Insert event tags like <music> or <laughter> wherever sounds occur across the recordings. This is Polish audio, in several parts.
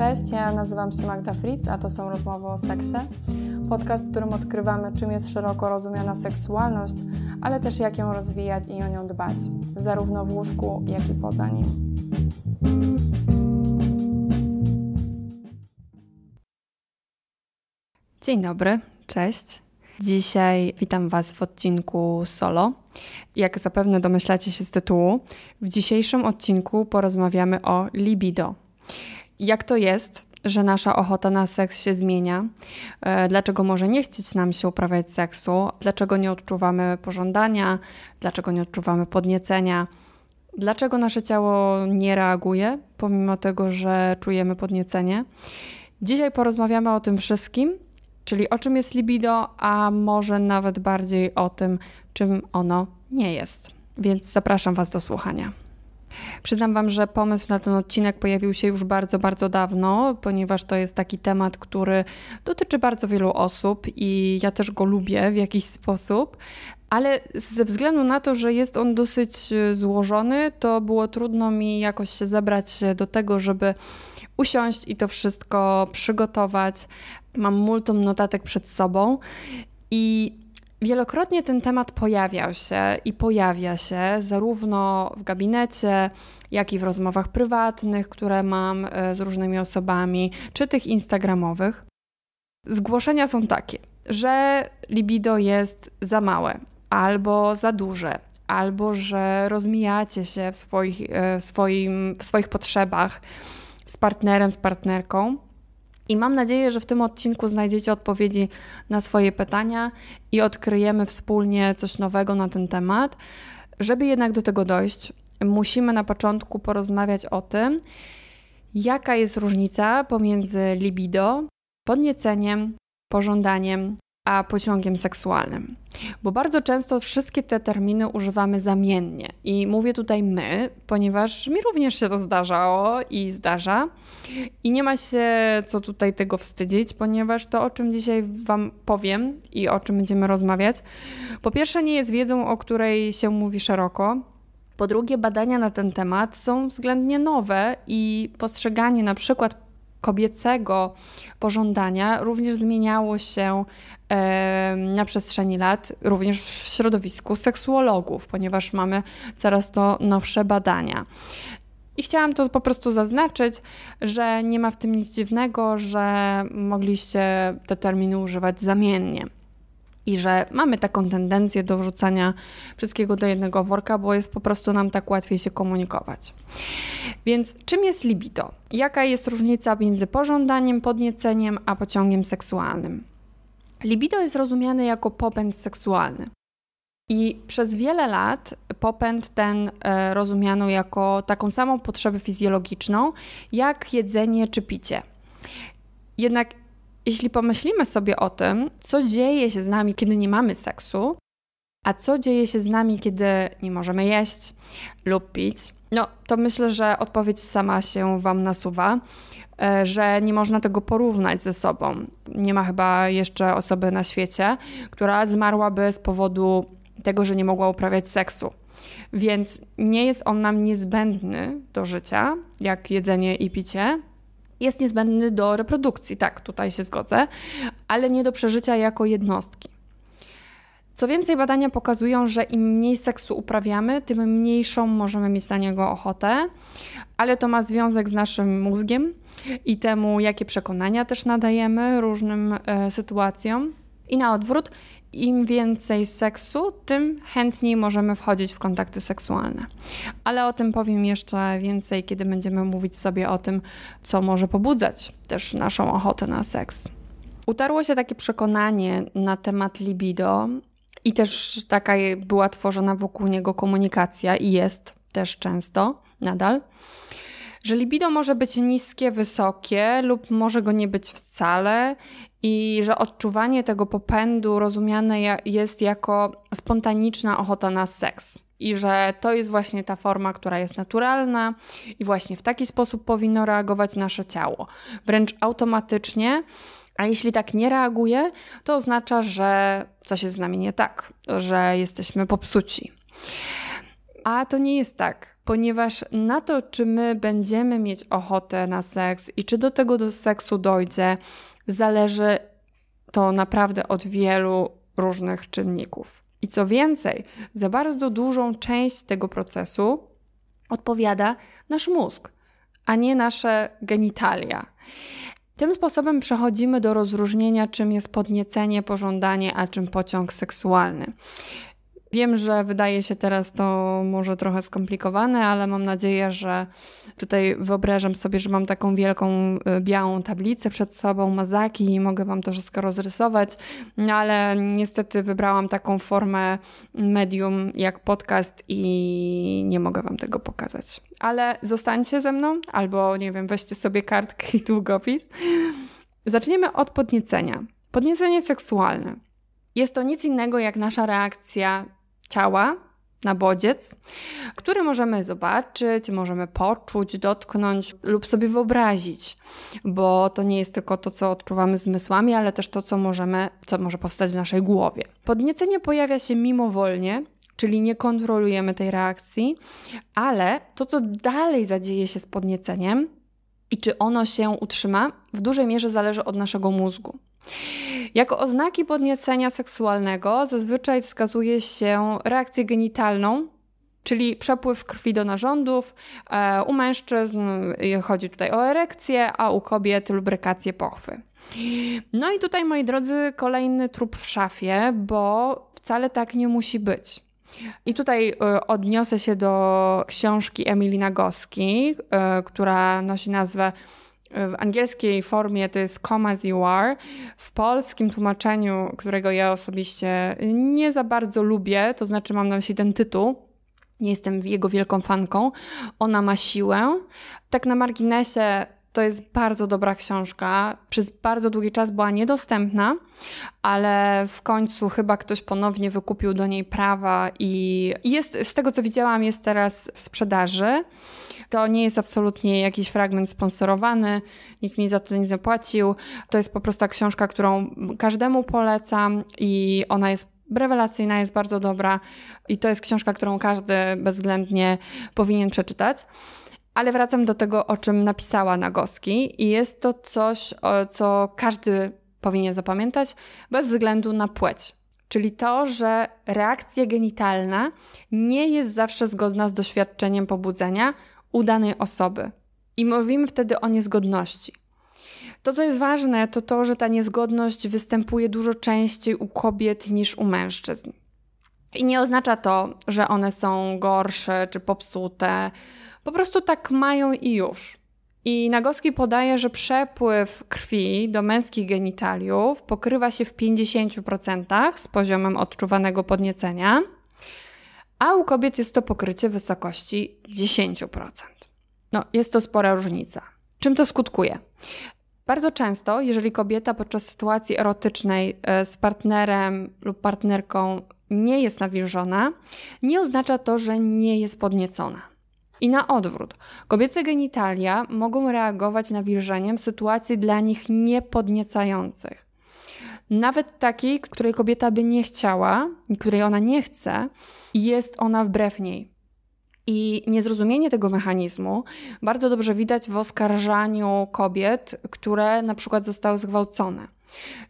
Cześć, ja nazywam się Magda Fritz, a to są rozmowy o seksie. Podcast, w którym odkrywamy, czym jest szeroko rozumiana seksualność, ale też jak ją rozwijać i o nią dbać, zarówno w łóżku, jak i poza nim. Dzień dobry, cześć. Dzisiaj witam Was w odcinku solo. Jak zapewne domyślacie się z tytułu, w dzisiejszym odcinku porozmawiamy o libido jak to jest, że nasza ochota na seks się zmienia, e, dlaczego może nie chcieć nam się uprawiać seksu, dlaczego nie odczuwamy pożądania, dlaczego nie odczuwamy podniecenia, dlaczego nasze ciało nie reaguje, pomimo tego, że czujemy podniecenie. Dzisiaj porozmawiamy o tym wszystkim, czyli o czym jest libido, a może nawet bardziej o tym, czym ono nie jest. Więc zapraszam Was do słuchania. Przyznam Wam, że pomysł na ten odcinek pojawił się już bardzo, bardzo dawno, ponieważ to jest taki temat, który dotyczy bardzo wielu osób i ja też go lubię w jakiś sposób. Ale ze względu na to, że jest on dosyć e, złożony, to było trudno mi jakoś się zebrać do tego, żeby usiąść i to wszystko przygotować. Mam multum notatek przed sobą i Wielokrotnie ten temat pojawiał się i pojawia się zarówno w gabinecie, jak i w rozmowach prywatnych, które mam e, z różnymi osobami, czy tych instagramowych. Zgłoszenia są takie, że libido jest za małe, albo za duże, albo że rozmijacie się w swoich, e, w swoim, w swoich potrzebach z partnerem, z partnerką. I mam nadzieję, że w tym odcinku znajdziecie odpowiedzi na swoje pytania i odkryjemy wspólnie coś nowego na ten temat. Żeby jednak do tego dojść, musimy na początku porozmawiać o tym, jaka jest różnica pomiędzy libido, podnieceniem, pożądaniem a pociągiem seksualnym. Bo bardzo często wszystkie te terminy używamy zamiennie. I mówię tutaj my, ponieważ mi również się to zdarzało i zdarza. I nie ma się co tutaj tego wstydzić, ponieważ to, o czym dzisiaj Wam powiem i o czym będziemy rozmawiać, po pierwsze, nie jest wiedzą, o której się mówi szeroko. Po drugie, badania na ten temat są względnie nowe i postrzeganie na przykład kobiecego pożądania również zmieniało się na przestrzeni lat, również w środowisku seksuologów, ponieważ mamy coraz to nowsze badania. I chciałam to po prostu zaznaczyć, że nie ma w tym nic dziwnego, że mogliście te terminy używać zamiennie. I że mamy taką tendencję do wrzucania wszystkiego do jednego worka, bo jest po prostu nam tak łatwiej się komunikować. Więc czym jest libido? Jaka jest różnica między pożądaniem, podnieceniem a pociągiem seksualnym? Libido jest rozumiane jako popęd seksualny. I przez wiele lat popęd ten e, rozumiano jako taką samą potrzebę fizjologiczną, jak jedzenie czy picie. Jednak jeśli pomyślimy sobie o tym, co dzieje się z nami, kiedy nie mamy seksu, a co dzieje się z nami, kiedy nie możemy jeść lub pić, no, to myślę, że odpowiedź sama się Wam nasuwa, e, że nie można tego porównać ze sobą. Nie ma chyba jeszcze osoby na świecie, która zmarłaby z powodu tego, że nie mogła uprawiać seksu. Więc nie jest on nam niezbędny do życia, jak jedzenie i picie. Jest niezbędny do reprodukcji, tak, tutaj się zgodzę, ale nie do przeżycia jako jednostki. Co więcej, badania pokazują, że im mniej seksu uprawiamy, tym mniejszą możemy mieć na niego ochotę, ale to ma związek z naszym mózgiem i temu, jakie przekonania też nadajemy różnym e, sytuacjom. I na odwrót, im więcej seksu, tym chętniej możemy wchodzić w kontakty seksualne. Ale o tym powiem jeszcze więcej, kiedy będziemy mówić sobie o tym, co może pobudzać też naszą ochotę na seks. Utarło się takie przekonanie na temat libido, i też taka była tworzona wokół niego komunikacja i jest też często nadal. Że libido może być niskie, wysokie lub może go nie być wcale i że odczuwanie tego popędu rozumiane jest jako spontaniczna ochota na seks. I że to jest właśnie ta forma, która jest naturalna, i właśnie w taki sposób powinno reagować nasze ciało. Wręcz automatycznie a jeśli tak nie reaguje, to oznacza, że coś jest z nami nie tak, że jesteśmy popsuci. A to nie jest tak, ponieważ na to, czy my będziemy mieć ochotę na seks i czy do tego do seksu dojdzie, zależy to naprawdę od wielu różnych czynników. I co więcej, za bardzo dużą część tego procesu odpowiada nasz mózg, a nie nasze genitalia. Tym sposobem przechodzimy do rozróżnienia, czym jest podniecenie, pożądanie, a czym pociąg seksualny. Wiem, że wydaje się teraz to może trochę skomplikowane, ale mam nadzieję, że tutaj wyobrażam sobie, że mam taką wielką y, białą tablicę przed sobą, mazaki i mogę Wam to wszystko rozrysować, no ale niestety wybrałam taką formę medium jak podcast i nie mogę Wam tego pokazać ale zostańcie ze mną, albo nie wiem, weźcie sobie kartkę i długopis. Zaczniemy od podniecenia. Podniecenie seksualne. Jest to nic innego jak nasza reakcja ciała na bodziec, który możemy zobaczyć, możemy poczuć, dotknąć lub sobie wyobrazić, bo to nie jest tylko to, co odczuwamy zmysłami, ale też to, co możemy, co może powstać w naszej głowie. Podniecenie pojawia się mimowolnie czyli nie kontrolujemy tej reakcji, ale to, co dalej zadzieje się z podnieceniem i czy ono się utrzyma, w dużej mierze zależy od naszego mózgu. Jako oznaki podniecenia seksualnego zazwyczaj wskazuje się reakcję genitalną, czyli przepływ krwi do narządów. E, u mężczyzn e, chodzi tutaj o erekcję, a u kobiet lubrykację pochwy. No i tutaj, moi drodzy, kolejny trup w szafie, bo wcale tak nie musi być. I tutaj y, odniosę się do książki Emily Nagoski, y, która nosi nazwę y, w angielskiej formie to jest Come As You Are. W polskim tłumaczeniu, którego ja osobiście nie za bardzo lubię, to znaczy mam na myśli ten tytuł, nie jestem jego wielką fanką. Ona ma siłę. Tak na marginesie to jest bardzo dobra książka. Przez bardzo długi czas była niedostępna, ale w końcu chyba ktoś ponownie wykupił do niej prawa i jest, z tego co widziałam, jest teraz w sprzedaży. To nie jest absolutnie jakiś fragment sponsorowany, nikt mi za to nie zapłacił. To jest po prostu książka, którą każdemu polecam i ona jest rewelacyjna, jest bardzo dobra i to jest książka, którą każdy bezwzględnie powinien przeczytać. Ale wracam do tego, o czym napisała Nagoski, i jest to coś, co każdy powinien zapamiętać bez względu na płeć. Czyli to, że reakcja genitalna nie jest zawsze zgodna z doświadczeniem pobudzenia u danej osoby. I mówimy wtedy o niezgodności. To, co jest ważne, to to, że ta niezgodność występuje dużo częściej u kobiet niż u mężczyzn. I nie oznacza to, że one są gorsze czy popsute, po prostu tak mają i już. I Nagoski podaje, że przepływ krwi do męskich genitaliów pokrywa się w 50% z poziomem odczuwanego podniecenia, a u kobiet jest to pokrycie wysokości 10%. No, jest to spora różnica. Czym to skutkuje? Bardzo często, jeżeli kobieta podczas sytuacji erotycznej e, z partnerem lub partnerką nie jest nawilżona, nie oznacza to, że nie jest podniecona. I na odwrót. Kobiece genitalia mogą reagować na nawilżeniem w sytuacji dla nich niepodniecających. Nawet takiej, której kobieta by nie chciała, której ona nie chce, jest ona wbrew niej. I niezrozumienie tego mechanizmu bardzo dobrze widać w oskarżaniu kobiet, które na przykład zostały zgwałcone.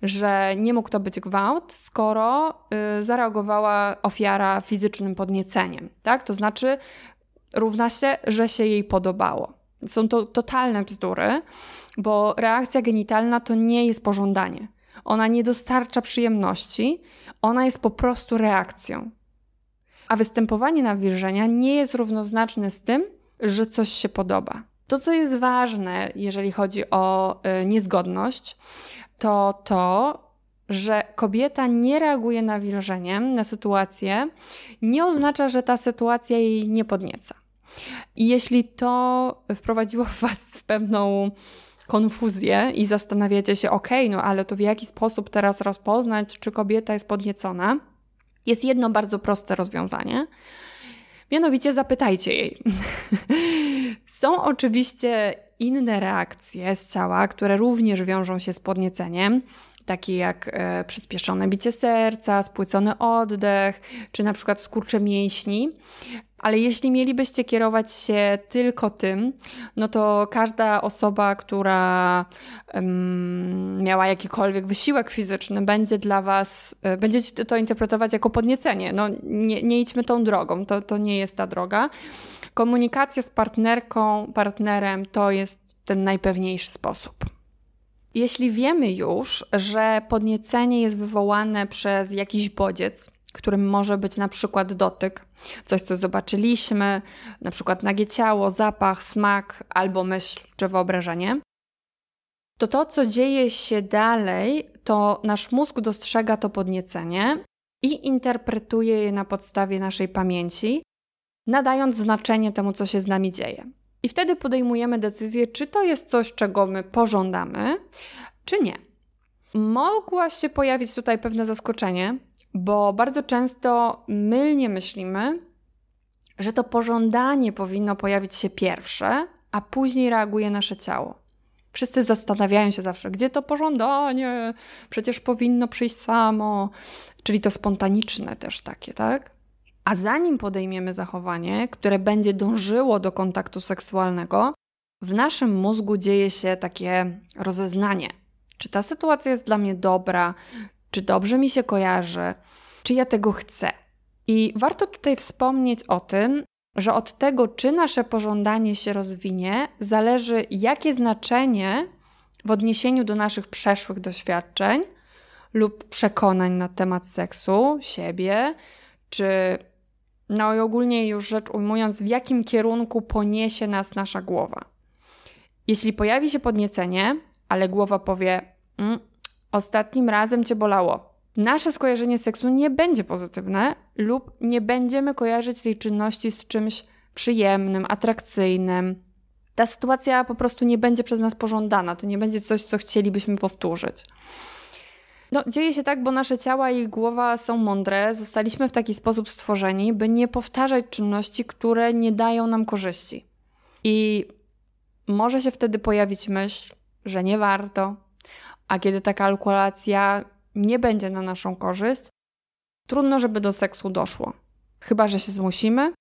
Że nie mógł to być gwałt, skoro y, zareagowała ofiara fizycznym podnieceniem. Tak? To znaczy, równa się, że się jej podobało. Są to totalne bzdury, bo reakcja genitalna to nie jest pożądanie. Ona nie dostarcza przyjemności, ona jest po prostu reakcją. A występowanie nawilżenia nie jest równoznaczne z tym, że coś się podoba. To, co jest ważne, jeżeli chodzi o y, niezgodność, to to, że kobieta nie reaguje nawilżeniem na sytuację, nie oznacza, że ta sytuacja jej nie podnieca. I jeśli to wprowadziło Was w pewną konfuzję i zastanawiacie się, ok, no ale to w jaki sposób teraz rozpoznać, czy kobieta jest podniecona, jest jedno bardzo proste rozwiązanie. Mianowicie zapytajcie jej. <laughs> Są oczywiście inne reakcje z ciała, które również wiążą się z podnieceniem, takie jak e, przyspieszone bicie serca, spłycony oddech, czy na przykład skurcze mięśni. Ale jeśli mielibyście kierować się tylko tym, no to każda osoba, która um, miała jakikolwiek wysiłek fizyczny, będzie dla Was, e, będziecie to interpretować jako podniecenie. No, nie, nie idźmy tą drogą, to, to nie jest ta droga. Komunikacja z partnerką, partnerem to jest ten najpewniejszy sposób. Jeśli wiemy już, że podniecenie jest wywołane przez jakiś bodziec, którym może być na przykład dotyk, coś co zobaczyliśmy, na przykład nagie ciało, zapach, smak albo myśl czy wyobrażenie, to to, co dzieje się dalej, to nasz mózg dostrzega to podniecenie i interpretuje je na podstawie naszej pamięci, nadając znaczenie temu, co się z nami dzieje. I wtedy podejmujemy decyzję, czy to jest coś, czego my pożądamy, czy nie. Mogła się pojawić tutaj pewne zaskoczenie, bo bardzo często mylnie myślimy, że to pożądanie powinno pojawić się pierwsze, a później reaguje nasze ciało. Wszyscy zastanawiają się zawsze, gdzie to pożądanie, przecież powinno przyjść samo, czyli to spontaniczne też takie, tak? A zanim podejmiemy zachowanie, które będzie dążyło do kontaktu seksualnego, w naszym mózgu dzieje się takie rozeznanie. Czy ta sytuacja jest dla mnie dobra, czy dobrze mi się kojarzy, czy ja tego chcę. I warto tutaj wspomnieć o tym, że od tego, czy nasze pożądanie się rozwinie, zależy, jakie znaczenie w odniesieniu do naszych przeszłych doświadczeń lub przekonań na temat seksu, siebie, czy no i ogólnie już rzecz ujmując, w jakim kierunku poniesie nas nasza głowa. Jeśli pojawi się podniecenie, ale głowa powie, mm, Ostatnim razem cię bolało. Nasze skojarzenie seksu nie będzie pozytywne lub nie będziemy kojarzyć tej czynności z czymś przyjemnym, atrakcyjnym. Ta sytuacja po prostu nie będzie przez nas pożądana, to nie będzie coś, co chcielibyśmy powtórzyć. No, dzieje się tak, bo nasze ciała i głowa są mądre, zostaliśmy w taki sposób stworzeni, by nie powtarzać czynności, które nie dają nam korzyści. I może się wtedy pojawić myśl, że nie warto, a kiedy taka kalkulacja nie będzie na naszą korzyść, trudno, żeby do seksu doszło. Chyba, że się zmusimy,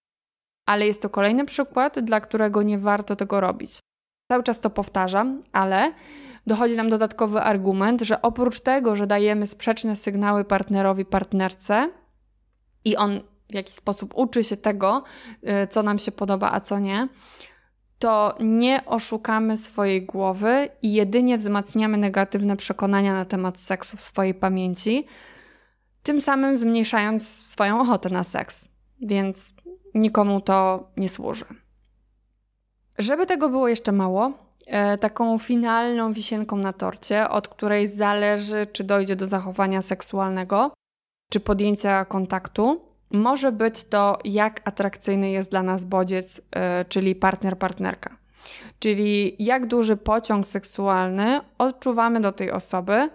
ale jest to kolejny przykład, dla którego nie warto tego robić. Cały czas to powtarzam, ale dochodzi nam dodatkowy argument, że oprócz tego, że dajemy sprzeczne sygnały partnerowi, partnerce i on w jakiś sposób uczy się tego, y, co nam się podoba, a co nie, to nie oszukamy swojej głowy i jedynie wzmacniamy negatywne przekonania na temat seksu w swojej pamięci, tym samym zmniejszając swoją ochotę na seks. Więc nikomu to nie służy. Żeby tego było jeszcze mało, e, taką finalną wisienką na torcie, od której zależy, czy dojdzie do zachowania seksualnego, czy podjęcia kontaktu, może być to, jak atrakcyjny jest dla nas bodziec, y, czyli partner-partnerka. Czyli jak duży pociąg seksualny odczuwamy do tej osoby,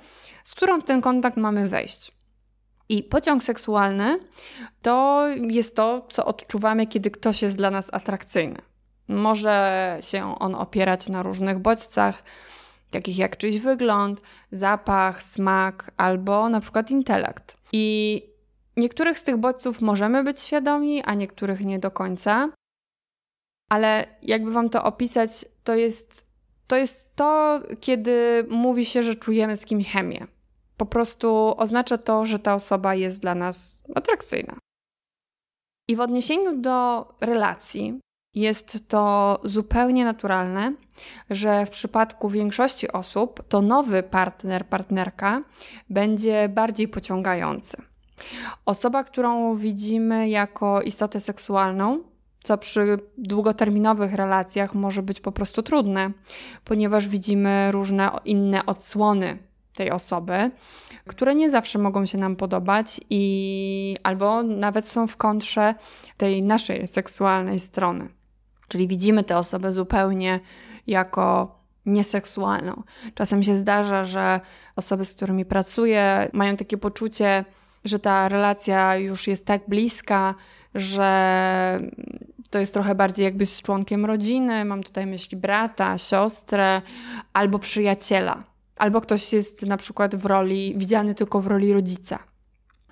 z którą w ten kontakt mamy wejść. I pociąg seksualny to jest to, co odczuwamy, kiedy ktoś jest dla nas atrakcyjny. Może się on opierać na różnych bodźcach, takich jak czyjś wygląd, zapach, smak albo na przykład intelekt. I Niektórych z tych bodźców możemy być świadomi, a niektórych nie do końca. Ale jakby wam to opisać, to jest to, jest to kiedy mówi się, że czujemy z kimś chemię. Po prostu oznacza to, że ta osoba jest dla nas atrakcyjna. I w odniesieniu do relacji jest to zupełnie naturalne, że w przypadku większości osób to nowy partner, partnerka będzie bardziej pociągający. Osoba, którą widzimy jako istotę seksualną, co przy długoterminowych relacjach może być po prostu trudne, ponieważ widzimy różne inne odsłony tej osoby, które nie zawsze mogą się nam podobać i albo nawet są w kontrze tej naszej seksualnej strony. Czyli widzimy tę osobę zupełnie jako nieseksualną. Czasem się zdarza, że osoby, z którymi pracuję, mają takie poczucie, że ta relacja już jest tak bliska, że to jest trochę bardziej jakby z członkiem rodziny, mam tutaj myśli brata, siostrę albo przyjaciela. Albo ktoś jest na przykład w roli, widziany tylko w roli rodzica.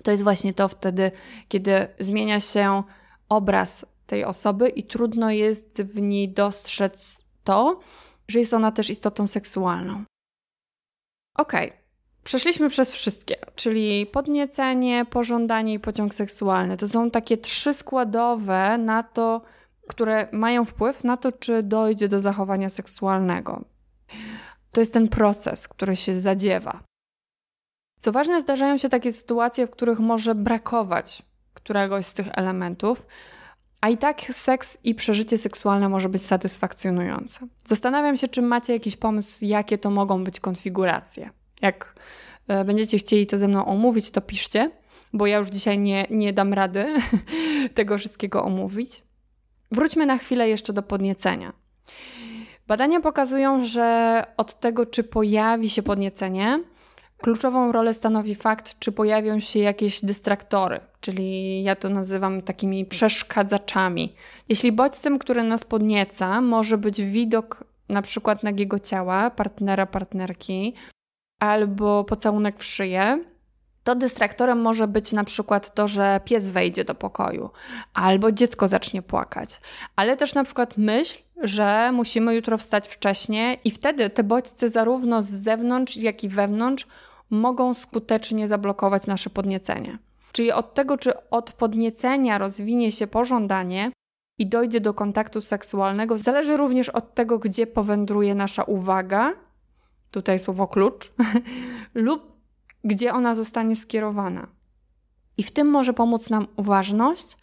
To jest właśnie to wtedy, kiedy zmienia się obraz tej osoby i trudno jest w niej dostrzec to, że jest ona też istotą seksualną. Okej, okay. Przeszliśmy przez wszystkie, czyli podniecenie, pożądanie i pociąg seksualny. To są takie trzy składowe na to, które mają wpływ na to, czy dojdzie do zachowania seksualnego. To jest ten proces, który się zadziewa. Co ważne, zdarzają się takie sytuacje, w których może brakować któregoś z tych elementów, a i tak seks i przeżycie seksualne może być satysfakcjonujące. Zastanawiam się, czy macie jakiś pomysł, jakie to mogą być konfiguracje. Jak e, będziecie chcieli to ze mną omówić, to piszcie, bo ja już dzisiaj nie, nie dam rady <laughs> tego wszystkiego omówić. Wróćmy na chwilę jeszcze do podniecenia. Badania pokazują, że od tego, czy pojawi się podniecenie, kluczową rolę stanowi fakt, czy pojawią się jakieś dystraktory, czyli ja to nazywam takimi przeszkadzaczami. Jeśli bodźcem, który nas podnieca, może być widok na przykład nagiego ciała partnera, partnerki, albo pocałunek w szyję, to dystraktorem może być na przykład to, że pies wejdzie do pokoju albo dziecko zacznie płakać, ale też na przykład myśl, że musimy jutro wstać wcześniej i wtedy te bodźce zarówno z zewnątrz, jak i wewnątrz mogą skutecznie zablokować nasze podniecenie. Czyli od tego, czy od podniecenia rozwinie się pożądanie i dojdzie do kontaktu seksualnego, zależy również od tego, gdzie powędruje nasza uwaga tutaj słowo klucz, <laughs> lub gdzie ona zostanie skierowana. I w tym może pomóc nam uważność.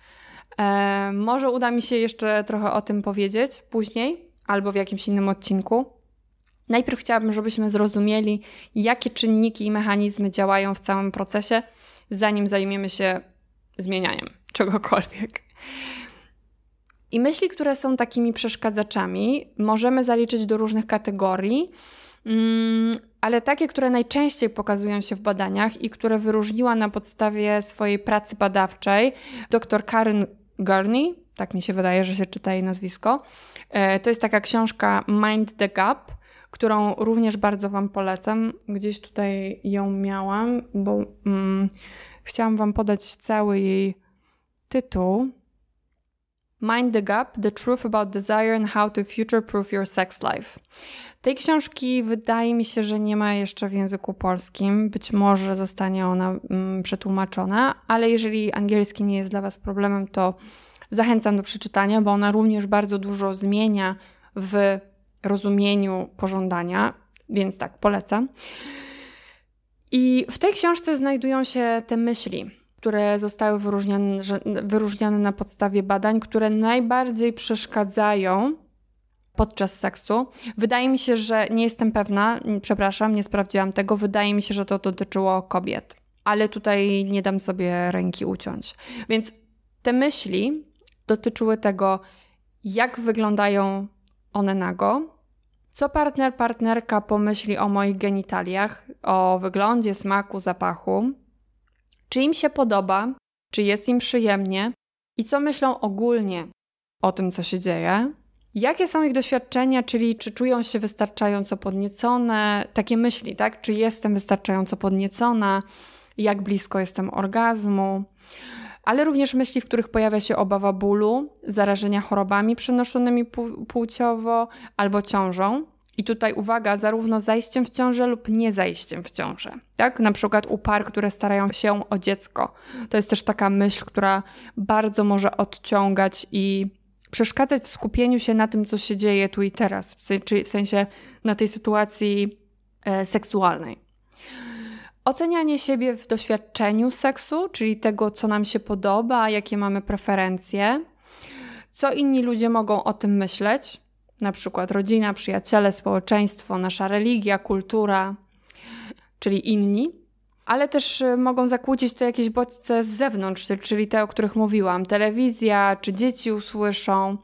E, może uda mi się jeszcze trochę o tym powiedzieć później albo w jakimś innym odcinku. Najpierw chciałabym, żebyśmy zrozumieli, jakie czynniki i mechanizmy działają w całym procesie, zanim zajmiemy się zmienianiem <laughs> czegokolwiek. I myśli, które są takimi przeszkadzaczami, możemy zaliczyć do różnych kategorii. Mm, ale takie, które najczęściej pokazują się w badaniach i które wyróżniła na podstawie swojej pracy badawczej dr Karen Gurney, tak mi się wydaje, że się czyta jej nazwisko. E, to jest taka książka Mind the Gap, którą również bardzo Wam polecam. Gdzieś tutaj ją miałam, bo mm, chciałam Wam podać cały jej tytuł. Mind the Gap: The Truth About Desire and How to Future-Proof Your Sex Life. Tej książki wydaje mi się, że nie ma jeszcze w języku polskim. Być może zostanie ona mm, przetłumaczona, ale jeżeli angielski nie jest dla Was problemem, to zachęcam do przeczytania, bo ona również bardzo dużo zmienia w rozumieniu pożądania, więc tak, polecam. I w tej książce znajdują się te myśli które zostały wyróżniane, wyróżniane na podstawie badań, które najbardziej przeszkadzają podczas seksu. Wydaje mi się, że nie jestem pewna, przepraszam, nie sprawdziłam tego. Wydaje mi się, że to dotyczyło kobiet, ale tutaj nie dam sobie ręki uciąć. Więc te myśli dotyczyły tego, jak wyglądają one nago, co partner, partnerka pomyśli o moich genitaliach, o wyglądzie, smaku, zapachu, czy im się podoba, czy jest im przyjemnie i co myślą ogólnie o tym, co się dzieje. Jakie są ich doświadczenia, czyli czy czują się wystarczająco podniecone, takie myśli, tak? Czy jestem wystarczająco podniecona, jak blisko jestem orgazmu, ale również myśli, w których pojawia się obawa bólu, zarażenia chorobami przenoszonymi płciowo albo ciążą. I tutaj uwaga, zarówno zajściem w ciążę lub nie zajściem w ciążę. Tak? Na przykład u par, które starają się o dziecko. To jest też taka myśl, która bardzo może odciągać i przeszkadzać w skupieniu się na tym, co się dzieje tu i teraz, w sensie na tej sytuacji e, seksualnej. Ocenianie siebie w doświadczeniu seksu, czyli tego, co nam się podoba, jakie mamy preferencje, co inni ludzie mogą o tym myśleć, na przykład rodzina, przyjaciele, społeczeństwo, nasza religia, kultura, czyli inni, ale też y, mogą zakłócić to jakieś bodźce z zewnątrz, czyli te, o których mówiłam, telewizja, czy dzieci usłyszą,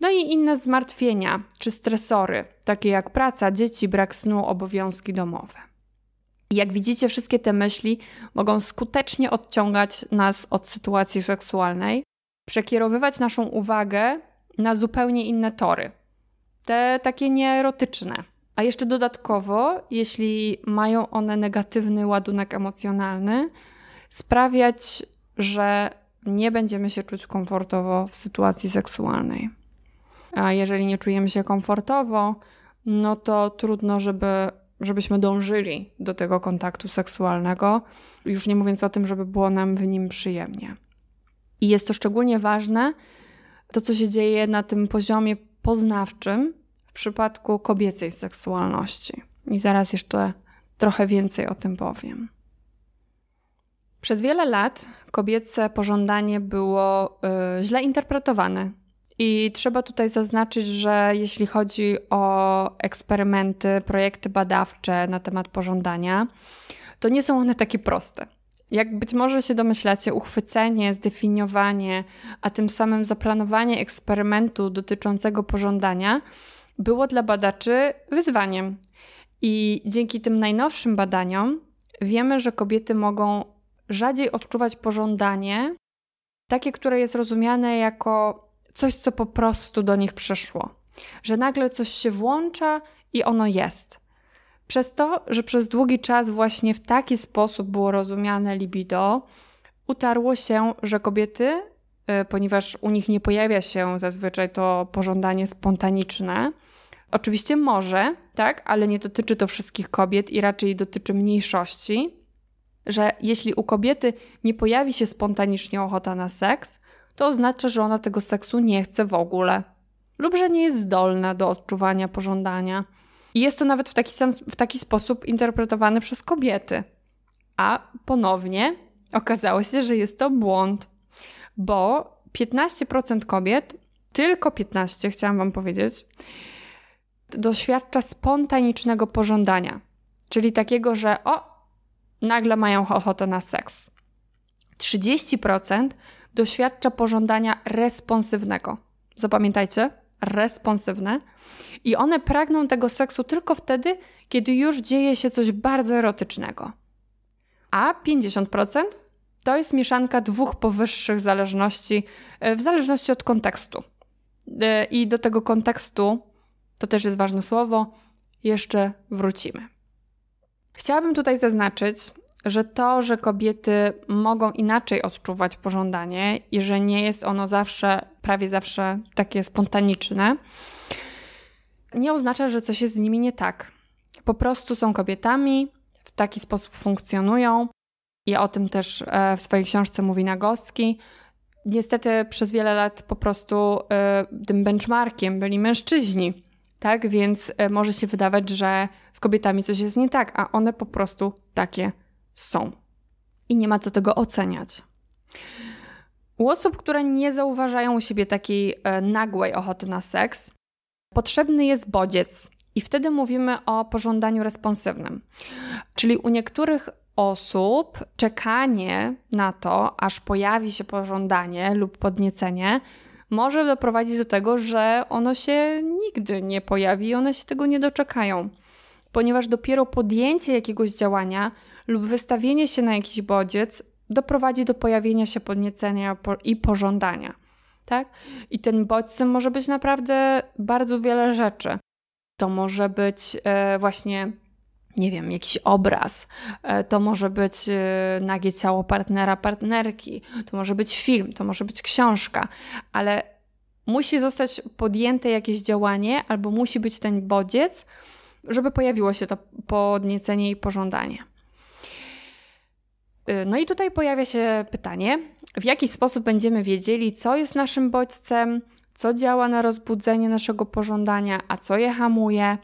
no i inne zmartwienia czy stresory, takie jak praca, dzieci, brak snu, obowiązki domowe. Jak widzicie, wszystkie te myśli mogą skutecznie odciągać nas od sytuacji seksualnej, przekierowywać naszą uwagę na zupełnie inne tory, te takie nieerotyczne. A jeszcze dodatkowo, jeśli mają one negatywny ładunek emocjonalny, sprawiać, że nie będziemy się czuć komfortowo w sytuacji seksualnej. A jeżeli nie czujemy się komfortowo, no to trudno, żeby, żebyśmy dążyli do tego kontaktu seksualnego, już nie mówiąc o tym, żeby było nam w nim przyjemnie. I jest to szczególnie ważne, to co się dzieje na tym poziomie poznawczym w przypadku kobiecej seksualności. I zaraz jeszcze trochę więcej o tym powiem. Przez wiele lat kobiece pożądanie było y, źle interpretowane. I trzeba tutaj zaznaczyć, że jeśli chodzi o eksperymenty, projekty badawcze na temat pożądania, to nie są one takie proste. Jak być może się domyślacie, uchwycenie, zdefiniowanie, a tym samym zaplanowanie eksperymentu dotyczącego pożądania było dla badaczy wyzwaniem. I dzięki tym najnowszym badaniom wiemy, że kobiety mogą rzadziej odczuwać pożądanie, takie, które jest rozumiane jako coś, co po prostu do nich przyszło, że nagle coś się włącza i ono jest. Przez to, że przez długi czas właśnie w taki sposób było rozumiane libido, utarło się, że kobiety, e, ponieważ u nich nie pojawia się zazwyczaj to pożądanie spontaniczne, oczywiście może, tak, ale nie dotyczy to wszystkich kobiet i raczej dotyczy mniejszości, że jeśli u kobiety nie pojawi się spontanicznie ochota na seks, to oznacza, że ona tego seksu nie chce w ogóle lub że nie jest zdolna do odczuwania pożądania. I jest to nawet w taki, sam, w taki sposób interpretowane przez kobiety. A ponownie okazało się, że jest to błąd, bo 15% kobiet, tylko 15% chciałam Wam powiedzieć, doświadcza spontanicznego pożądania, czyli takiego, że o, nagle mają ochotę na seks. 30% doświadcza pożądania responsywnego. Zapamiętajcie, responsywne i one pragną tego seksu tylko wtedy, kiedy już dzieje się coś bardzo erotycznego. A 50% to jest mieszanka dwóch powyższych zależności, e, w zależności od kontekstu. E, I do tego kontekstu, to też jest ważne słowo, jeszcze wrócimy. Chciałabym tutaj zaznaczyć, że to, że kobiety mogą inaczej odczuwać pożądanie i że nie jest ono zawsze prawie zawsze takie spontaniczne, nie oznacza, że coś jest z nimi nie tak. Po prostu są kobietami, w taki sposób funkcjonują i o tym też e, w swojej książce mówi Nagoski. Niestety przez wiele lat po prostu e, tym benchmarkiem byli mężczyźni, tak? Więc e, może się wydawać, że z kobietami coś jest nie tak, a one po prostu takie są. I nie ma co tego oceniać. U osób, które nie zauważają u siebie takiej e, nagłej ochoty na seks, potrzebny jest bodziec. I wtedy mówimy o pożądaniu responsywnym. Czyli u niektórych osób czekanie na to, aż pojawi się pożądanie lub podniecenie, może doprowadzić do tego, że ono się nigdy nie pojawi i one się tego nie doczekają, ponieważ dopiero podjęcie jakiegoś działania lub wystawienie się na jakiś bodziec doprowadzi do pojawienia się podniecenia i pożądania. Tak? I ten bodźcem może być naprawdę bardzo wiele rzeczy. To może być e, właśnie, nie wiem, jakiś obraz, e, to może być e, nagie ciało partnera, partnerki, to może być film, to może być książka, ale musi zostać podjęte jakieś działanie albo musi być ten bodziec, żeby pojawiło się to podniecenie i pożądanie. Y, no i tutaj pojawia się pytanie, w jaki sposób będziemy wiedzieli, co jest naszym bodźcem, co działa na rozbudzenie naszego pożądania, a co je hamuje,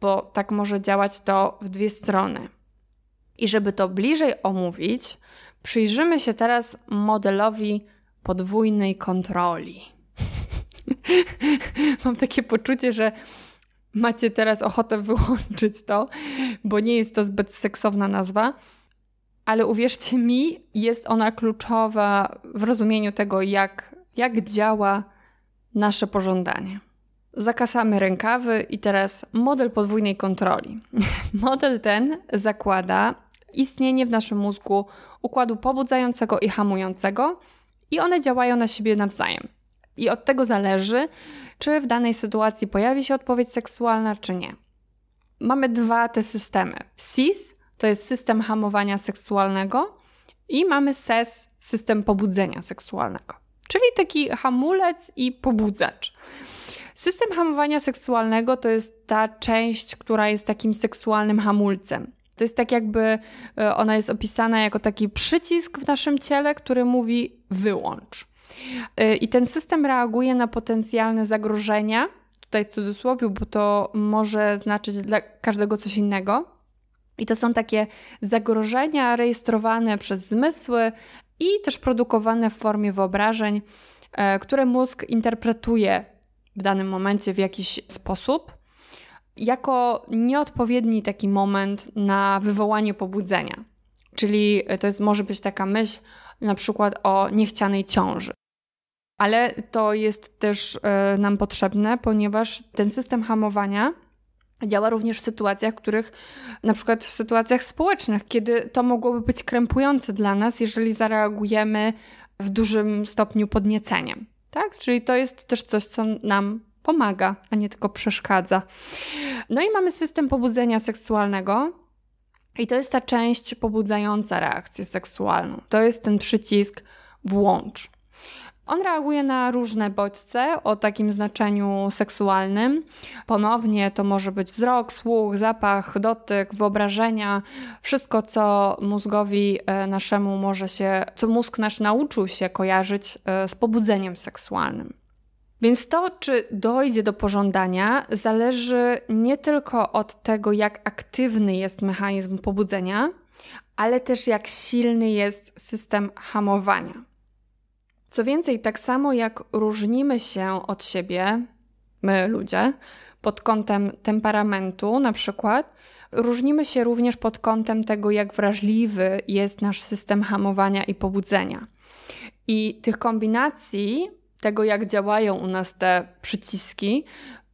bo tak może działać to w dwie strony. I żeby to bliżej omówić, przyjrzymy się teraz modelowi podwójnej kontroli. <laughs> Mam takie poczucie, że macie teraz ochotę wyłączyć to, bo nie jest to zbyt seksowna nazwa ale uwierzcie mi, jest ona kluczowa w rozumieniu tego, jak, jak działa nasze pożądanie. Zakasamy rękawy i teraz model podwójnej kontroli. <laughs> model ten zakłada istnienie w naszym mózgu układu pobudzającego i hamującego, i one działają na siebie nawzajem. I od tego zależy, czy w danej sytuacji pojawi się odpowiedź seksualna, czy nie. Mamy dwa te systemy: SIS to jest system hamowania seksualnego i mamy SES, system pobudzenia seksualnego, czyli taki hamulec i pobudzacz. System hamowania seksualnego to jest ta część, która jest takim seksualnym hamulcem. To jest tak, jakby e, ona jest opisana jako taki przycisk w naszym ciele, który mówi wyłącz. E, I ten system reaguje na potencjalne zagrożenia, tutaj w cudzysłowie, bo to może znaczyć dla każdego coś innego, i to są takie zagrożenia rejestrowane przez zmysły i też produkowane w formie wyobrażeń, e, które mózg interpretuje w danym momencie w jakiś sposób, jako nieodpowiedni taki moment na wywołanie pobudzenia. Czyli e, to jest, może być taka myśl na przykład o niechcianej ciąży. Ale to jest też e, nam potrzebne, ponieważ ten system hamowania Działa również w sytuacjach, których, na przykład w sytuacjach społecznych, kiedy to mogłoby być krępujące dla nas, jeżeli zareagujemy w dużym stopniu podnieceniem. Tak? Czyli to jest też coś, co nam pomaga, a nie tylko przeszkadza. No i mamy system pobudzenia seksualnego. I to jest ta część pobudzająca reakcję seksualną. To jest ten przycisk włącz. On reaguje na różne bodźce o takim znaczeniu seksualnym. Ponownie to może być wzrok, słuch, zapach, dotyk, wyobrażenia, wszystko co mózgowi e, naszemu może się, co mózg nasz nauczył się kojarzyć e, z pobudzeniem seksualnym. Więc to, czy dojdzie do pożądania, zależy nie tylko od tego, jak aktywny jest mechanizm pobudzenia, ale też jak silny jest system hamowania. Co więcej, tak samo jak różnimy się od siebie, my ludzie, pod kątem temperamentu na przykład, różnimy się również pod kątem tego, jak wrażliwy jest nasz system hamowania i pobudzenia. I tych kombinacji, tego jak działają u nas te przyciski,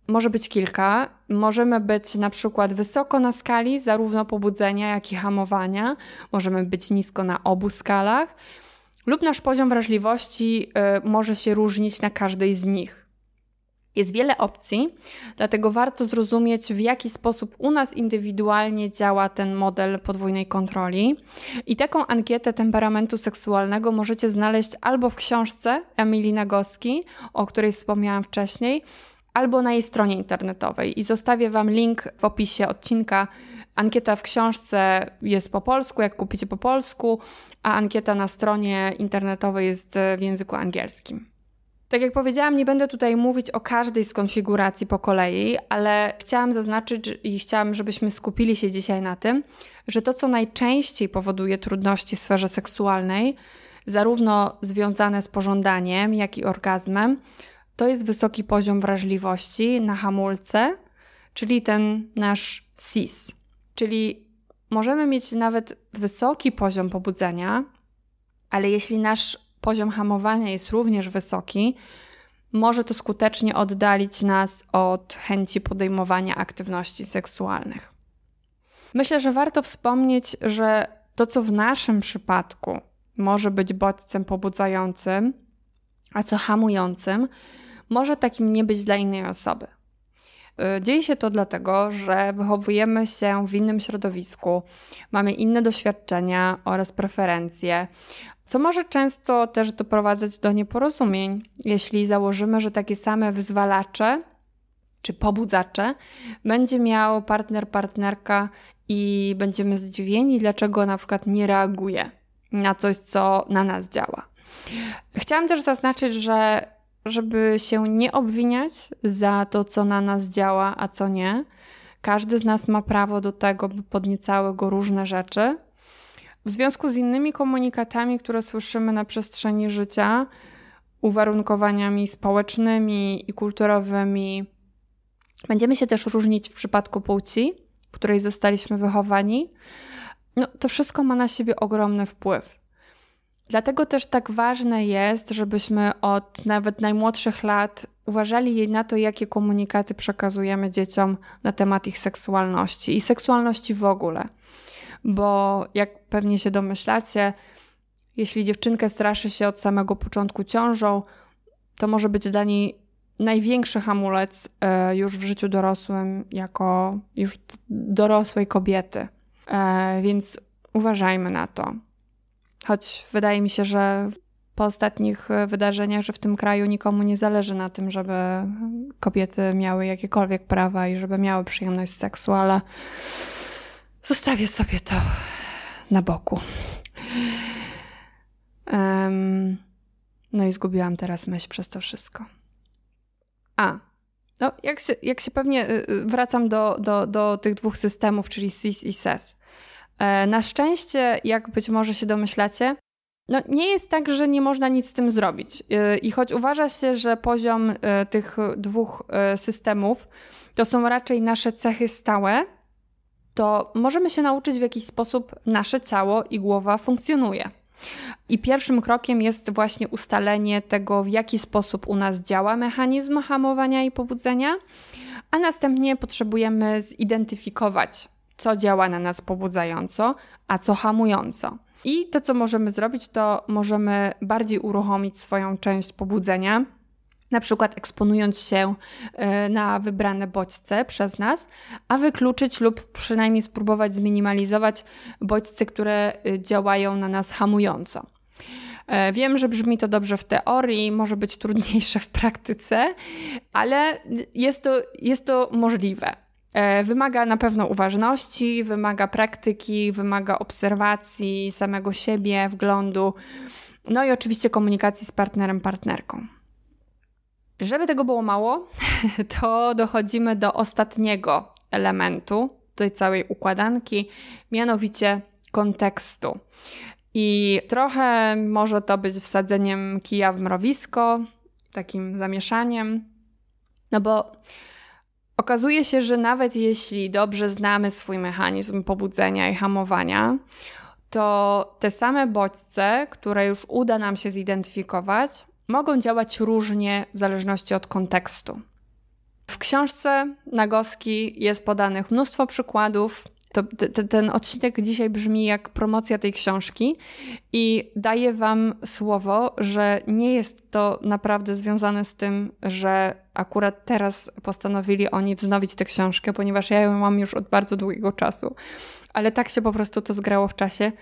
może być kilka. Możemy być na przykład wysoko na skali zarówno pobudzenia, jak i hamowania. Możemy być nisko na obu skalach lub nasz poziom wrażliwości y, może się różnić na każdej z nich. Jest wiele opcji, dlatego warto zrozumieć, w jaki sposób u nas indywidualnie działa ten model podwójnej kontroli. I taką ankietę temperamentu seksualnego możecie znaleźć albo w książce Emilii Nagoski, o której wspomniałam wcześniej, albo na jej stronie internetowej. I zostawię Wam link w opisie odcinka Ankieta w książce jest po polsku, jak kupicie po polsku, a ankieta na stronie internetowej jest e, w języku angielskim. Tak jak powiedziałam, nie będę tutaj mówić o każdej z konfiguracji po kolei, ale chciałam zaznaczyć i chciałam, żebyśmy skupili się dzisiaj na tym, że to, co najczęściej powoduje trudności w sferze seksualnej, zarówno związane z pożądaniem, jak i orgazmem, to jest wysoki poziom wrażliwości na hamulce, czyli ten nasz cis. Czyli możemy mieć nawet wysoki poziom pobudzenia, ale jeśli nasz poziom hamowania jest również wysoki, może to skutecznie oddalić nas od chęci podejmowania aktywności seksualnych. Myślę, że warto wspomnieć, że to, co w naszym przypadku może być bodźcem pobudzającym, a co hamującym, może takim nie być dla innej osoby. Y, dzieje się to dlatego, że wychowujemy się w innym środowisku, mamy inne doświadczenia oraz preferencje, co może często też doprowadzać do nieporozumień, jeśli założymy, że takie same wyzwalacze czy pobudzacze będzie miał partner, partnerka i będziemy zdziwieni, dlaczego na przykład nie reaguje na coś, co na nas działa. Chciałam też zaznaczyć, że żeby się nie obwiniać za to, co na nas działa, a co nie. Każdy z nas ma prawo do tego, by podniecały go różne rzeczy. W związku z innymi komunikatami, które słyszymy na przestrzeni życia, uwarunkowaniami społecznymi i kulturowymi, będziemy się też różnić w przypadku płci, w której zostaliśmy wychowani. No, to wszystko ma na siebie ogromny wpływ. Dlatego też tak ważne jest, żebyśmy od nawet najmłodszych lat uważali na to, jakie komunikaty przekazujemy dzieciom na temat ich seksualności i seksualności w ogóle. Bo jak pewnie się domyślacie, jeśli dziewczynkę straszy się od samego początku ciążą, to może być dla niej największy hamulec e, już w życiu dorosłym, jako już dorosłej kobiety. E, więc uważajmy na to. Choć wydaje mi się, że po ostatnich e, wydarzeniach, że w tym kraju nikomu nie zależy na tym, żeby kobiety miały jakiekolwiek prawa i żeby miały przyjemność seksu, ale zostawię sobie to na boku. Um, no i zgubiłam teraz myśl przez to wszystko. A, no jak się, jak się pewnie y, y, wracam do, do, do tych dwóch systemów, czyli SIS i SES. E, na szczęście, jak być może się domyślacie, no nie jest tak, że nie można nic z tym zrobić. E, I choć uważa się, że poziom e, tych dwóch systemów to są raczej nasze cechy stałe, to możemy się nauczyć, w jaki sposób nasze ciało i głowa funkcjonuje. I pierwszym krokiem jest właśnie ustalenie tego, w jaki sposób u nas działa mechanizm hamowania i pobudzenia, a następnie potrzebujemy zidentyfikować co działa na nas pobudzająco, a co hamująco. I to, co możemy zrobić, to możemy bardziej uruchomić swoją część pobudzenia, na przykład eksponując się e, na wybrane bodźce przez nas, a wykluczyć lub przynajmniej spróbować zminimalizować bodźce, które e, działają na nas hamująco. E, wiem, że brzmi to dobrze w teorii, może być trudniejsze w praktyce, ale jest to, jest to możliwe. E, wymaga na pewno uważności, wymaga praktyki, wymaga obserwacji samego siebie, wglądu, no i oczywiście komunikacji z partnerem, partnerką. Żeby tego było mało, <laughs> to dochodzimy do ostatniego elementu tej całej układanki, mianowicie kontekstu. I trochę może to być wsadzeniem kija w mrowisko, takim zamieszaniem, no bo Okazuje się, że nawet jeśli dobrze znamy swój mechanizm pobudzenia i hamowania, to te same bodźce, które już uda nam się zidentyfikować, mogą działać różnie w zależności od kontekstu. W książce Nagoski jest podanych mnóstwo przykładów to, te, ten odcinek dzisiaj brzmi jak promocja tej książki i daję Wam słowo, że nie jest to naprawdę związane z tym, że akurat teraz postanowili oni wznowić tę książkę, ponieważ ja ją mam już od bardzo długiego czasu. Ale tak się po prostu to zgrało w czasie.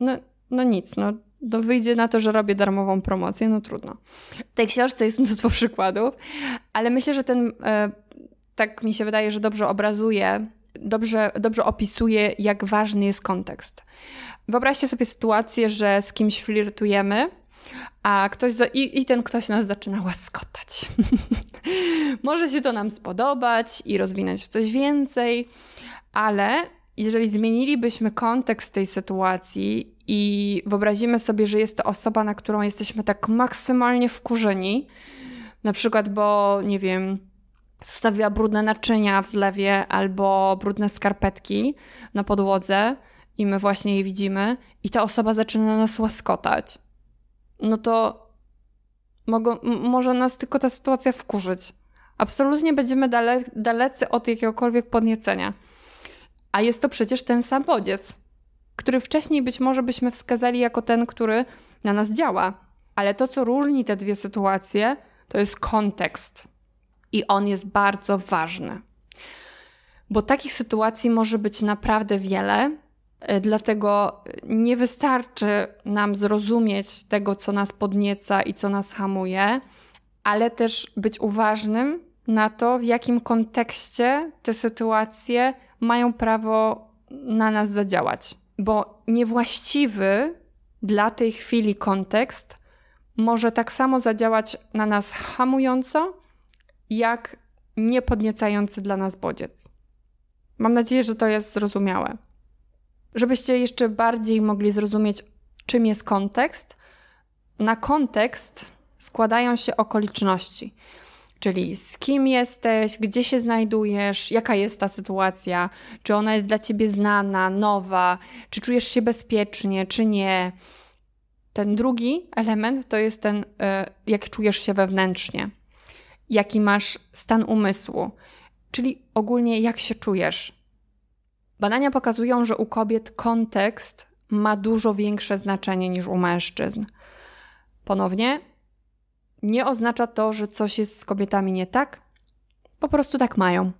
No, no nic, no no wyjdzie na to, że robię darmową promocję, no trudno. W tej książce jest mnóstwo przykładów, ale myślę, że ten, e, tak mi się wydaje, że dobrze obrazuje dobrze, dobrze opisuje, jak ważny jest kontekst. Wyobraźcie sobie sytuację, że z kimś flirtujemy, a ktoś za, i, i, ten ktoś nas zaczyna łaskotać. <laughs> Może się to nam spodobać i rozwinąć coś więcej, ale jeżeli zmienilibyśmy kontekst tej sytuacji i wyobrazimy sobie, że jest to osoba, na którą jesteśmy tak maksymalnie wkurzeni, na przykład, bo nie wiem, zostawiła brudne naczynia w zlewie albo brudne skarpetki na podłodze i my właśnie je widzimy i ta osoba zaczyna nas łaskotać, no to mogą, może nas tylko ta sytuacja wkurzyć. Absolutnie będziemy dale, dalecy od jakiegokolwiek podniecenia. A jest to przecież ten sam bodziec, który wcześniej być może byśmy wskazali jako ten, który na nas działa. Ale to, co różni te dwie sytuacje, to jest kontekst i on jest bardzo ważny. Bo takich sytuacji może być naprawdę wiele, y, dlatego y, nie wystarczy nam zrozumieć tego, co nas podnieca i co nas hamuje, ale też być uważnym na to, w jakim kontekście te sytuacje mają prawo na nas zadziałać. Bo niewłaściwy dla tej chwili kontekst może tak samo zadziałać na nas hamująco, jak niepodniecający dla nas bodziec. Mam nadzieję, że to jest zrozumiałe. Żebyście jeszcze bardziej mogli zrozumieć, czym jest kontekst, na kontekst składają się okoliczności, czyli z kim jesteś, gdzie się znajdujesz, jaka jest ta sytuacja, czy ona jest dla ciebie znana, nowa, czy czujesz się bezpiecznie, czy nie. Ten drugi element to jest ten, e, jak czujesz się wewnętrznie jaki masz stan umysłu, czyli ogólnie jak się czujesz. Badania pokazują, że u kobiet kontekst ma dużo większe znaczenie niż u mężczyzn. Ponownie, nie oznacza to, że coś jest z kobietami nie tak, po prostu tak mają.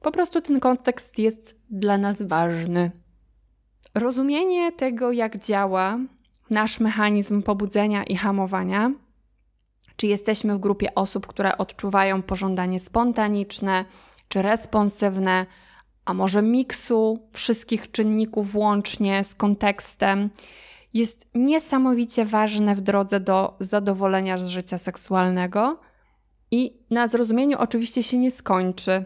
Po prostu ten kontekst jest dla nas ważny. Rozumienie tego, jak działa nasz mechanizm pobudzenia i hamowania, czy jesteśmy w grupie osób, które odczuwają pożądanie spontaniczne czy responsywne, a może miksu wszystkich czynników łącznie z kontekstem, jest niesamowicie ważne w drodze do zadowolenia z życia seksualnego. I na zrozumieniu oczywiście się nie skończy.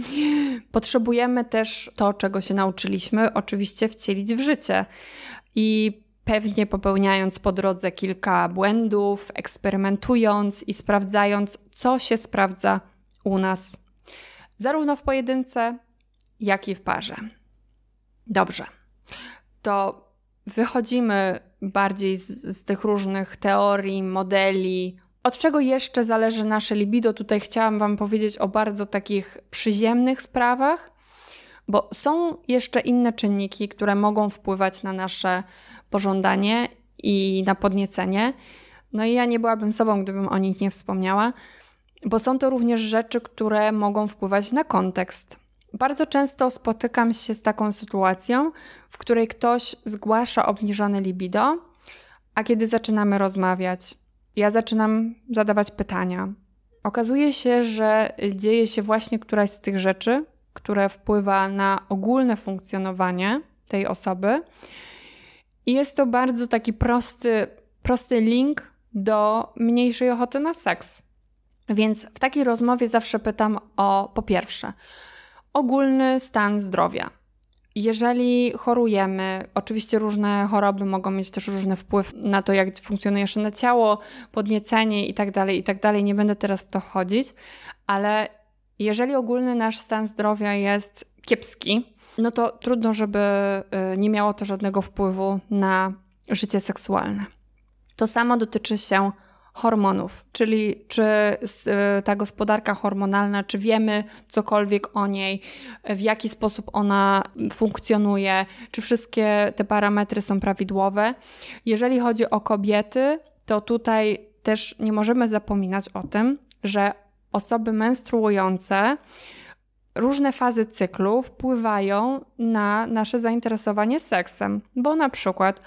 <laughs> Potrzebujemy też to, czego się nauczyliśmy, oczywiście wcielić w życie. I pewnie popełniając po drodze kilka błędów, eksperymentując i sprawdzając, co się sprawdza u nas, zarówno w pojedynce, jak i w parze. Dobrze, to wychodzimy bardziej z, z tych różnych teorii, modeli, od czego jeszcze zależy nasze libido? Tutaj chciałam Wam powiedzieć o bardzo takich przyziemnych sprawach, bo są jeszcze inne czynniki, które mogą wpływać na nasze pożądanie i na podniecenie. No i ja nie byłabym sobą, gdybym o nich nie wspomniała, bo są to również rzeczy, które mogą wpływać na kontekst. Bardzo często spotykam się z taką sytuacją, w której ktoś zgłasza obniżone libido, a kiedy zaczynamy rozmawiać, ja zaczynam zadawać pytania. Okazuje się, że dzieje się właśnie któraś z tych rzeczy, które wpływa na ogólne funkcjonowanie tej osoby. I jest to bardzo taki prosty, prosty link do mniejszej ochoty na seks. Więc w takiej rozmowie zawsze pytam o po pierwsze ogólny stan zdrowia. Jeżeli chorujemy, oczywiście różne choroby mogą mieć też różny wpływ na to, jak funkcjonuje nasze ciało, podniecenie itd., tak itd. Tak Nie będę teraz w to chodzić, ale jeżeli ogólny nasz stan zdrowia jest kiepski, no to trudno, żeby y, nie miało to żadnego wpływu na życie seksualne. To samo dotyczy się hormonów, czyli czy y, ta gospodarka hormonalna, czy wiemy cokolwiek o niej, w jaki sposób ona funkcjonuje, czy wszystkie te parametry są prawidłowe. Jeżeli chodzi o kobiety, to tutaj też nie możemy zapominać o tym, że osoby menstruujące, różne fazy cyklu wpływają na nasze zainteresowanie seksem, bo na przykład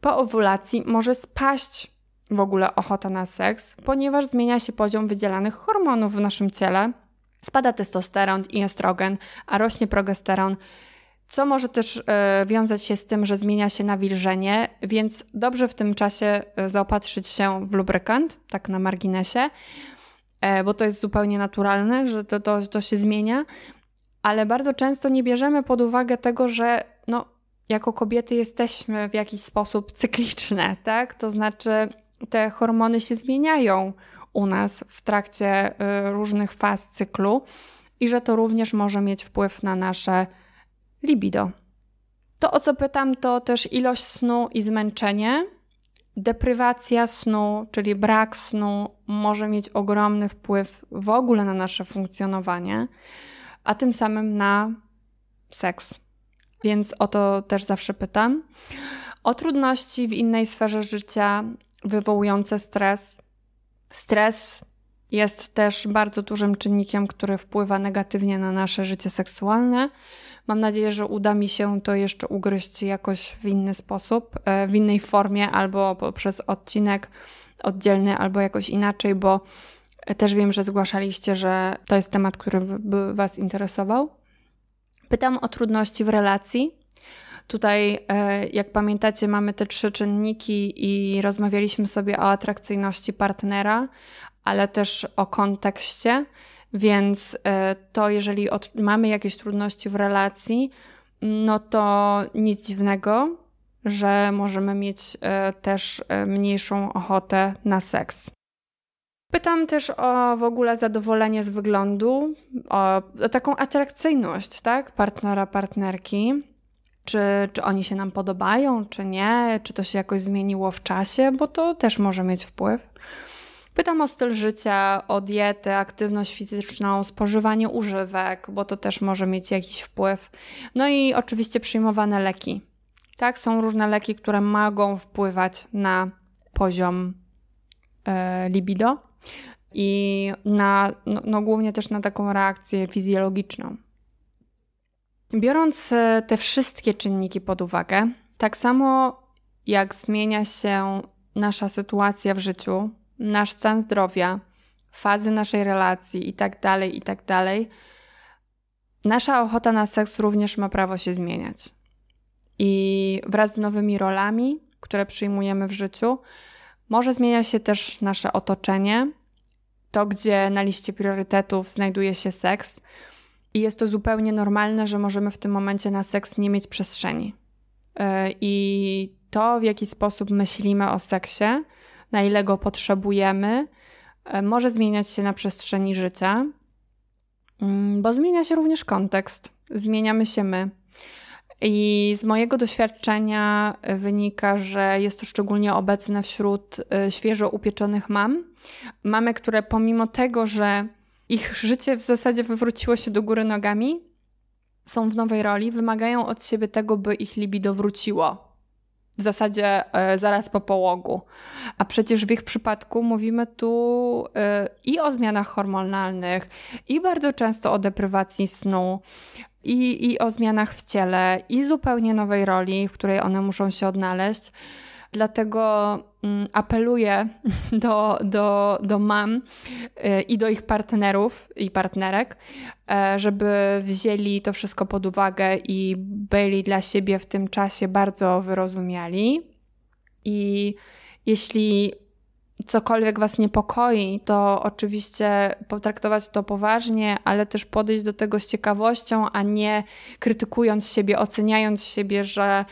po owulacji może spaść w ogóle ochota na seks, ponieważ zmienia się poziom wydzielanych hormonów w naszym ciele, spada testosteron i estrogen, a rośnie progesteron. Co może też y, wiązać się z tym, że zmienia się nawilżenie, więc dobrze w tym czasie e, zaopatrzyć się w lubrykant, tak na marginesie. E, bo to jest zupełnie naturalne, że to, to, to się zmienia, ale bardzo często nie bierzemy pod uwagę tego, że no, jako kobiety jesteśmy w jakiś sposób cykliczne, tak? To znaczy te hormony się zmieniają u nas w trakcie y, różnych faz cyklu i że to również może mieć wpływ na nasze libido. To, o co pytam, to też ilość snu i zmęczenie. Deprywacja snu, czyli brak snu, może mieć ogromny wpływ w ogóle na nasze funkcjonowanie, a tym samym na seks. Więc o to też zawsze pytam. O trudności w innej sferze życia wywołujące stres. Stres jest też bardzo dużym czynnikiem, który wpływa negatywnie na nasze życie seksualne. Mam nadzieję, że uda mi się to jeszcze ugryźć jakoś w inny sposób, e, w innej formie, albo poprzez odcinek oddzielny, albo jakoś inaczej, bo też wiem, że zgłaszaliście, że to jest temat, który by Was interesował. Pytam o trudności w relacji. Tutaj, e, jak pamiętacie, mamy te trzy czynniki i rozmawialiśmy sobie o atrakcyjności partnera, ale też o kontekście, więc y, to jeżeli od, mamy jakieś trudności w relacji, no to nic dziwnego, że możemy mieć y, też y, mniejszą ochotę na seks. Pytam też o w ogóle zadowolenie z wyglądu, o, o taką atrakcyjność, tak, partnera, partnerki. Czy, czy oni się nam podobają, czy nie, czy to się jakoś zmieniło w czasie, bo to też może mieć wpływ. Pytam o styl życia, o dietę, aktywność fizyczną, spożywanie używek, bo to też może mieć jakiś wpływ. No i oczywiście przyjmowane leki. Tak, są różne leki, które mogą wpływać na poziom e, libido i na, no, no głównie też na taką reakcję fizjologiczną. Biorąc e, te wszystkie czynniki pod uwagę, tak samo jak zmienia się nasza sytuacja w życiu, nasz stan zdrowia, fazy naszej relacji itd., tak itd., tak nasza ochota na seks również ma prawo się zmieniać. I wraz z nowymi rolami, które przyjmujemy w życiu, może zmienia się też nasze otoczenie, to gdzie na liście priorytetów znajduje się seks. I jest to zupełnie normalne, że możemy w tym momencie na seks nie mieć przestrzeni. Yy, I to, w jaki sposób myślimy o seksie, na ile go potrzebujemy, e, może zmieniać się na przestrzeni życia, mm, bo zmienia się również kontekst, zmieniamy się my. I z mojego doświadczenia e, wynika, że jest to szczególnie obecne wśród e, świeżo upieczonych mam. Mamy, które pomimo tego, że ich życie w zasadzie wywróciło się do góry nogami, są w nowej roli, wymagają od siebie tego, by ich libido wróciło w zasadzie e, zaraz po połogu. A przecież w ich przypadku mówimy tu e, i o zmianach hormonalnych, i bardzo często o deprywacji snu, i, i o zmianach w ciele, i zupełnie nowej roli, w której one muszą się odnaleźć. Dlatego Mm, apeluję <laughs> do, do, do mam y, i do ich partnerów i partnerek, e, żeby wzięli to wszystko pod uwagę i byli dla siebie w tym czasie bardzo wyrozumiali. I jeśli cokolwiek Was niepokoi, to oczywiście potraktować to poważnie, ale też podejść do tego z ciekawością, a nie krytykując siebie, oceniając siebie, że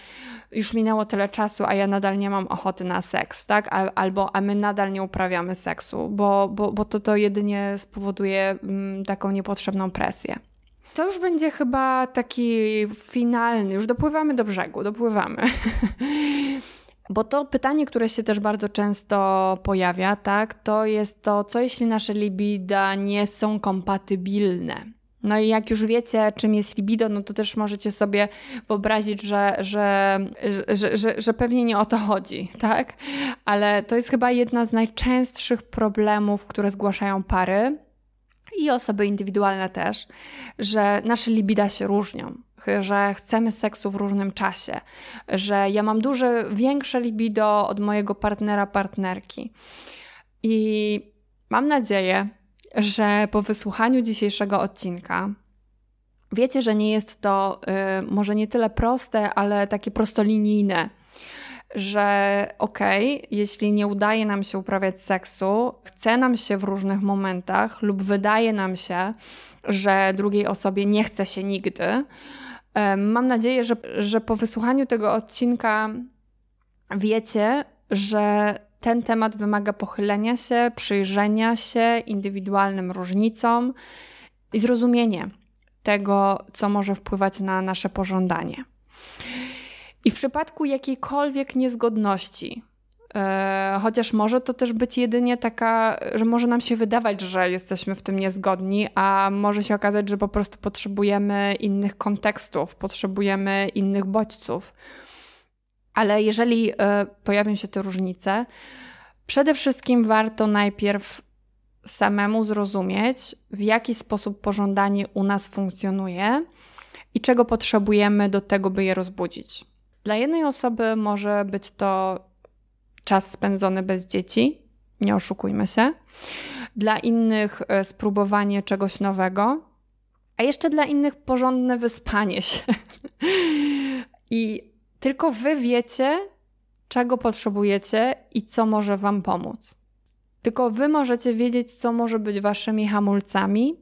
już minęło tyle czasu, a ja nadal nie mam ochoty na seks, tak? Albo a my nadal nie uprawiamy seksu, bo, bo, bo to to jedynie spowoduje mm, taką niepotrzebną presję. To już będzie chyba taki finalny, już dopływamy do brzegu, dopływamy. <laughs> Bo to pytanie, które się też bardzo często pojawia, tak, to jest to, co jeśli nasze libida nie są kompatybilne. No i jak już wiecie, czym jest libido, no to też możecie sobie wyobrazić, że, że, że, że, pewnie nie o to chodzi, tak? Ale to jest chyba jedna z najczęstszych problemów, które zgłaszają pary i osoby indywidualne też, że nasze libida się różnią że chcemy seksu w różnym czasie, że ja mam duże, większe libido od mojego partnera, partnerki. I mam nadzieję, że po wysłuchaniu dzisiejszego odcinka wiecie, że nie jest to y, może nie tyle proste, ale takie prostolinijne że okej, okay, jeśli nie udaje nam się uprawiać seksu, chce nam się w różnych momentach lub wydaje nam się, że drugiej osobie nie chce się nigdy, Mam nadzieję, że, że po wysłuchaniu tego odcinka wiecie, że ten temat wymaga pochylenia się, przyjrzenia się indywidualnym różnicom i zrozumienie tego, co może wpływać na nasze pożądanie. I w przypadku jakiejkolwiek niezgodności E, chociaż może to też być jedynie taka, że może nam się wydawać, że jesteśmy w tym niezgodni, a może się okazać, że po prostu potrzebujemy innych kontekstów, potrzebujemy innych bodźców. Ale jeżeli e, pojawią się te różnice, przede wszystkim warto najpierw samemu zrozumieć, w jaki sposób pożądanie u nas funkcjonuje i czego potrzebujemy do tego, by je rozbudzić. Dla jednej osoby może być to czas spędzony bez dzieci, nie oszukujmy się. Dla innych e, spróbowanie czegoś nowego, a jeszcze dla innych porządne wyspanie się. <laughs> I tylko wy wiecie, czego potrzebujecie i co może wam pomóc. Tylko wy możecie wiedzieć, co może być waszymi hamulcami,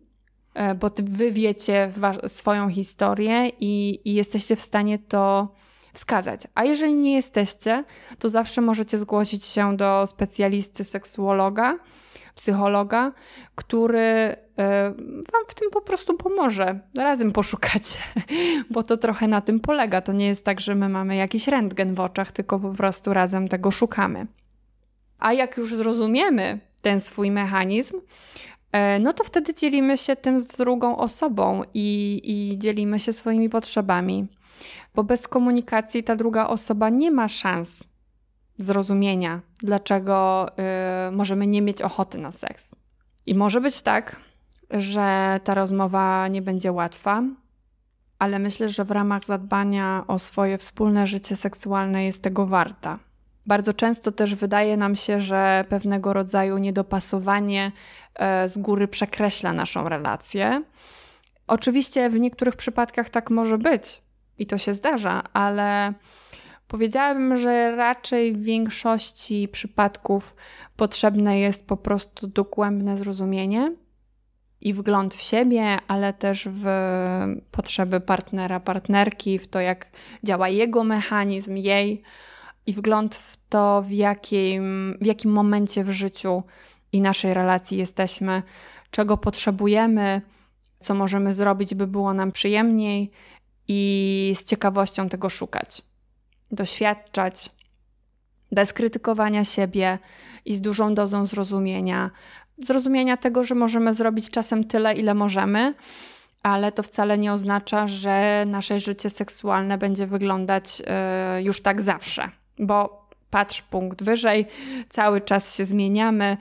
e, bo wy wiecie swoją historię i, i jesteście w stanie to wskazać. A jeżeli nie jesteście, to zawsze możecie zgłosić się do specjalisty seksuologa, psychologa, który e, Wam w tym po prostu pomoże. Razem poszukacie, <laughs> bo to trochę na tym polega. To nie jest tak, że my mamy jakiś rentgen w oczach, tylko po prostu razem tego szukamy. A jak już zrozumiemy ten swój mechanizm, e, no to wtedy dzielimy się tym z drugą osobą i, i dzielimy się swoimi potrzebami bo bez komunikacji ta druga osoba nie ma szans zrozumienia, dlaczego y, możemy nie mieć ochoty na seks. I może być tak, że ta rozmowa nie będzie łatwa, ale myślę, że w ramach zadbania o swoje wspólne życie seksualne jest tego warta. Bardzo często też wydaje nam się, że pewnego rodzaju niedopasowanie e, z góry przekreśla naszą relację. Oczywiście w niektórych przypadkach tak może być, i to się zdarza, ale powiedziałabym, że raczej w większości przypadków potrzebne jest po prostu dogłębne zrozumienie i wgląd w siebie, ale też w potrzeby partnera, partnerki, w to, jak działa jego mechanizm, jej i wgląd w to, w jakim, w jakim momencie w życiu i naszej relacji jesteśmy, czego potrzebujemy, co możemy zrobić, by było nam przyjemniej i z ciekawością tego szukać, doświadczać, bez krytykowania siebie i z dużą dozą zrozumienia. Zrozumienia tego, że możemy zrobić czasem tyle, ile możemy, ale to wcale nie oznacza, że nasze życie seksualne będzie wyglądać yy, już tak zawsze, bo patrz punkt wyżej, cały czas się zmieniamy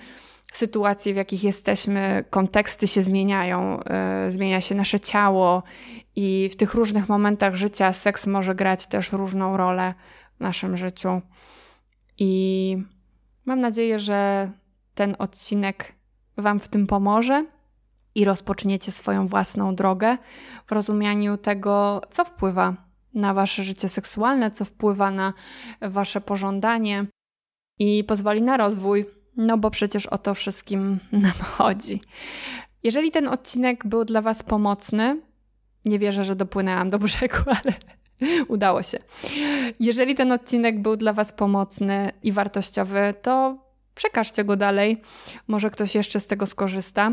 sytuacje, w jakich jesteśmy, konteksty się zmieniają, e, zmienia się nasze ciało i w tych różnych momentach życia seks może grać też różną rolę w naszym życiu. I mam nadzieję, że ten odcinek Wam w tym pomoże i rozpoczniecie swoją własną drogę w rozumianiu tego, co wpływa na Wasze życie seksualne, co wpływa na Wasze pożądanie i pozwoli na rozwój no bo przecież o to wszystkim <laughs> nam chodzi. Jeżeli ten odcinek był dla Was pomocny, nie wierzę, że dopłynęłam do brzegu, <laughs> ale udało się. Jeżeli ten odcinek był dla Was pomocny i wartościowy, to przekażcie go dalej. Może ktoś jeszcze z tego skorzysta.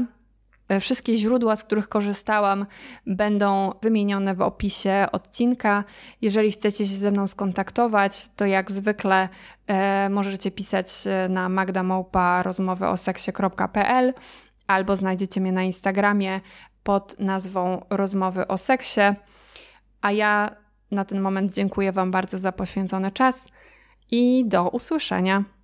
E, wszystkie źródła, z których korzystałam, będą wymienione w opisie odcinka. Jeżeli chcecie się ze mną skontaktować, to jak zwykle e, możecie pisać e, na magdamoupa.rozmowyoseksie.pl, albo znajdziecie mnie na Instagramie pod nazwą Rozmowy o seksie. A ja na ten moment dziękuję Wam bardzo za poświęcony czas i do usłyszenia.